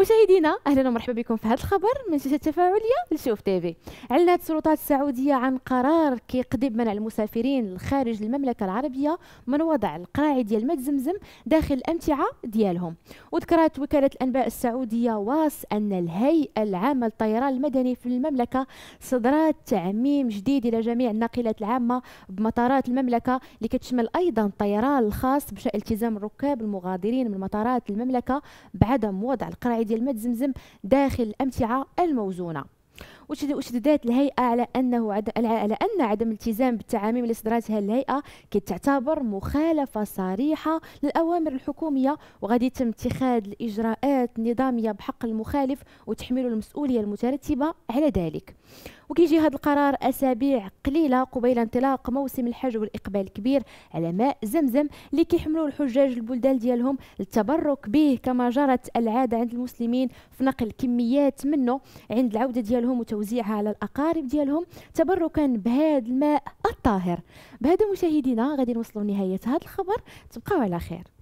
مشاهدينا اهلا ومرحبا بكم في هذا الخبر من شاشه تفاعليه لشوف تيفي اعلنت السلطات السعوديه عن قرار كيقضي منع المسافرين خارج المملكه العربيه من وضع القراعي ديال ماء زمزم داخل الامتعه ديالهم وذكرت وكاله الانباء السعوديه واس ان الهيئه العامه للطيران المدني في المملكه صدرات تعميم جديد الى جميع الناقلات العامه بمطارات المملكه اللي كتشمل ايضا الطيران الخاص بشان التزام الركاب المغادرين من مطارات المملكه بعدم وضع القراعي ديال ماء زمزم داخل الامتعه الموزونه وشددت الهيئه على انه عد... على ان عدم التزام بالتعاميم اللي صدرتها الهيئه كتعتبر مخالفه صريحه للاوامر الحكوميه وغادي يتم اتخاذ الاجراءات النظاميه بحق المخالف وتحميله المسؤوليه المترتبه على ذلك وكيجي هذا القرار اسابيع قليله قبيل انطلاق موسم الحج والاقبال الكبير على ماء زمزم اللي كيحملوا الحجاج البلدان ديالهم للتبرك به كما جرت العاده عند المسلمين في نقل كميات منه عند العوده ديالهم وتوزيعه توزيعها على الاقارب ديالهم تبركا بهذا الماء الطاهر بهذا مشاهدينا غادي نوصلوا لنهايه هذا الخبر تبقاو على خير